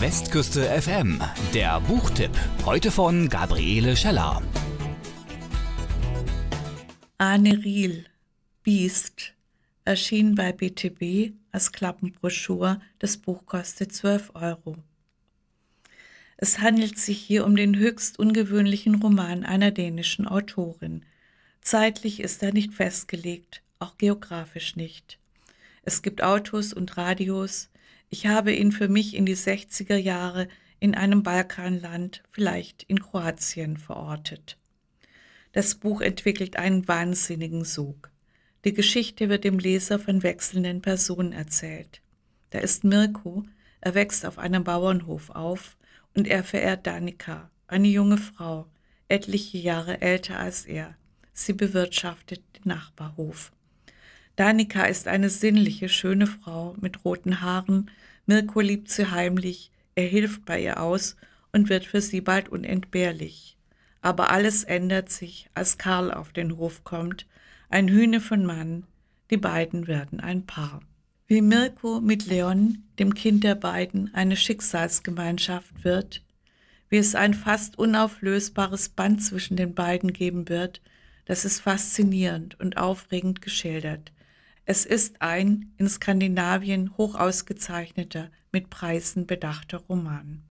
Westküste FM, der Buchtipp. Heute von Gabriele Scheller. Arne Riel, Biest, erschien bei BTB als Klappenbroschur. Das Buch kostet 12 Euro. Es handelt sich hier um den höchst ungewöhnlichen Roman einer dänischen Autorin. Zeitlich ist er nicht festgelegt, auch geografisch nicht. Es gibt Autos und Radios, ich habe ihn für mich in die 60er Jahre in einem Balkanland, vielleicht in Kroatien, verortet. Das Buch entwickelt einen wahnsinnigen Sog. Die Geschichte wird dem Leser von wechselnden Personen erzählt. Da ist Mirko, er wächst auf einem Bauernhof auf und er verehrt Danika, eine junge Frau, etliche Jahre älter als er. Sie bewirtschaftet den Nachbarhof. Danica ist eine sinnliche, schöne Frau mit roten Haaren. Mirko liebt sie heimlich, er hilft bei ihr aus und wird für sie bald unentbehrlich. Aber alles ändert sich, als Karl auf den Hof kommt, ein Hühne von Mann, die beiden werden ein Paar. Wie Mirko mit Leon, dem Kind der beiden, eine Schicksalsgemeinschaft wird, wie es ein fast unauflösbares Band zwischen den beiden geben wird, das ist faszinierend und aufregend geschildert. Es ist ein in Skandinavien hoch ausgezeichneter, mit Preisen bedachter Roman.